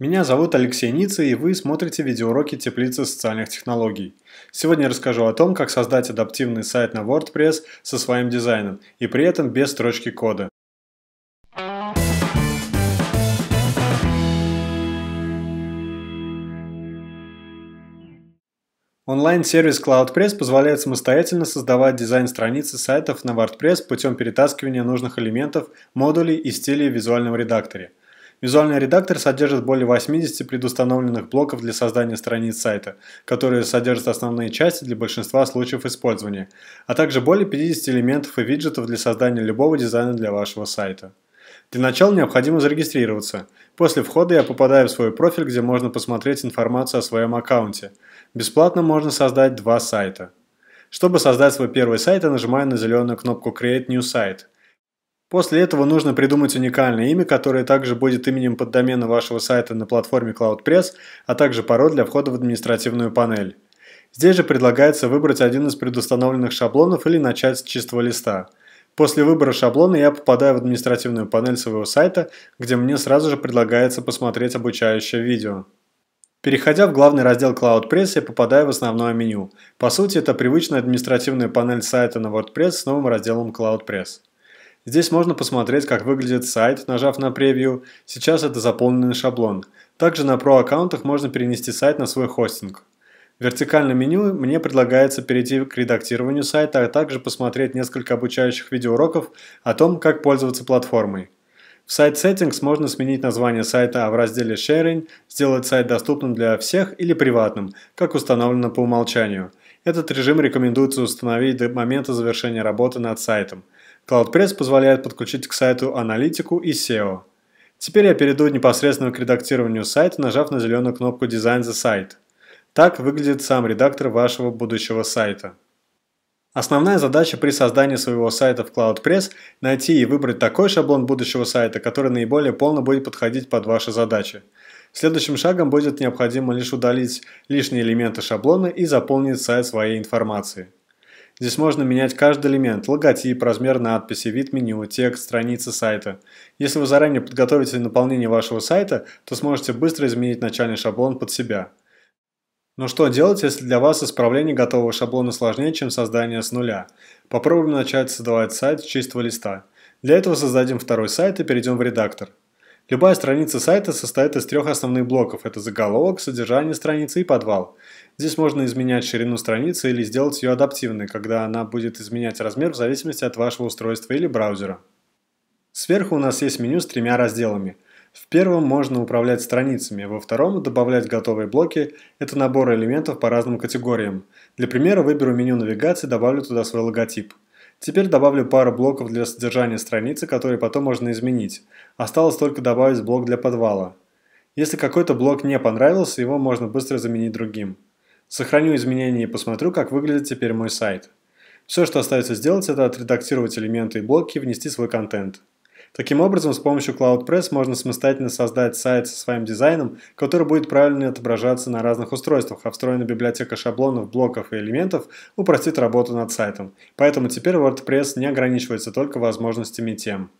Меня зовут Алексей Ница, и вы смотрите видеоуроки теплицы социальных технологий. Сегодня я расскажу о том, как создать адаптивный сайт на WordPress со своим дизайном и при этом без строчки кода. Онлайн-сервис CloudPress позволяет самостоятельно создавать дизайн страницы сайтов на WordPress путем перетаскивания нужных элементов, модулей и стилей в визуальном редакторе – Визуальный редактор содержит более 80 предустановленных блоков для создания страниц сайта, которые содержат основные части для большинства случаев использования, а также более 50 элементов и виджетов для создания любого дизайна для вашего сайта. Для начала необходимо зарегистрироваться. После входа я попадаю в свой профиль, где можно посмотреть информацию о своем аккаунте. Бесплатно можно создать два сайта. Чтобы создать свой первый сайт, я нажимаю на зеленую кнопку «Create New Site». После этого нужно придумать уникальное имя, которое также будет именем поддомена вашего сайта на платформе CloudPress, а также пароль для входа в административную панель. Здесь же предлагается выбрать один из предустановленных шаблонов или начать с чистого листа. После выбора шаблона я попадаю в административную панель своего сайта, где мне сразу же предлагается посмотреть обучающее видео. Переходя в главный раздел CloudPress, я попадаю в основное меню. По сути, это привычная административная панель сайта на WordPress с новым разделом CloudPress. Здесь можно посмотреть, как выглядит сайт, нажав на превью. Сейчас это заполненный шаблон. Также на Pro аккаунтах можно перенести сайт на свой хостинг. В вертикальном меню мне предлагается перейти к редактированию сайта, а также посмотреть несколько обучающих видеоуроков о том, как пользоваться платформой. В сайт Settings можно сменить название сайта, а в разделе Sharing сделать сайт доступным для всех или приватным, как установлено по умолчанию. Этот режим рекомендуется установить до момента завершения работы над сайтом – CloudPress позволяет подключить к сайту аналитику и SEO. Теперь я перейду непосредственно к редактированию сайта, нажав на зеленую кнопку «Design the Site». Так выглядит сам редактор вашего будущего сайта. Основная задача при создании своего сайта в CloudPress – найти и выбрать такой шаблон будущего сайта, который наиболее полно будет подходить под ваши задачи. Следующим шагом будет необходимо лишь удалить лишние элементы шаблона и заполнить сайт своей информацией. Здесь можно менять каждый элемент – логотип, размер надписи, вид меню, текст, страницы сайта. Если вы заранее подготовите наполнение вашего сайта, то сможете быстро изменить начальный шаблон под себя. Но что делать, если для вас исправление готового шаблона сложнее, чем создание с нуля? Попробуем начать создавать сайт с чистого листа. Для этого создадим второй сайт и перейдем в редактор. Любая страница сайта состоит из трех основных блоков – это заголовок, содержание страницы и подвал. Здесь можно изменять ширину страницы или сделать ее адаптивной, когда она будет изменять размер в зависимости от вашего устройства или браузера. Сверху у нас есть меню с тремя разделами. В первом можно управлять страницами, во втором добавлять готовые блоки, это набор элементов по разным категориям. Для примера выберу меню навигации, добавлю туда свой логотип. Теперь добавлю пару блоков для содержания страницы, которые потом можно изменить. Осталось только добавить блок для подвала. Если какой-то блок не понравился, его можно быстро заменить другим. Сохраню изменения и посмотрю, как выглядит теперь мой сайт. Все, что остается сделать, это отредактировать элементы и блоки и внести свой контент. Таким образом, с помощью CloudPress можно самостоятельно создать сайт со своим дизайном, который будет правильно отображаться на разных устройствах, а встроенная библиотека шаблонов, блоков и элементов упростит работу над сайтом. Поэтому теперь WordPress не ограничивается только возможностями тем.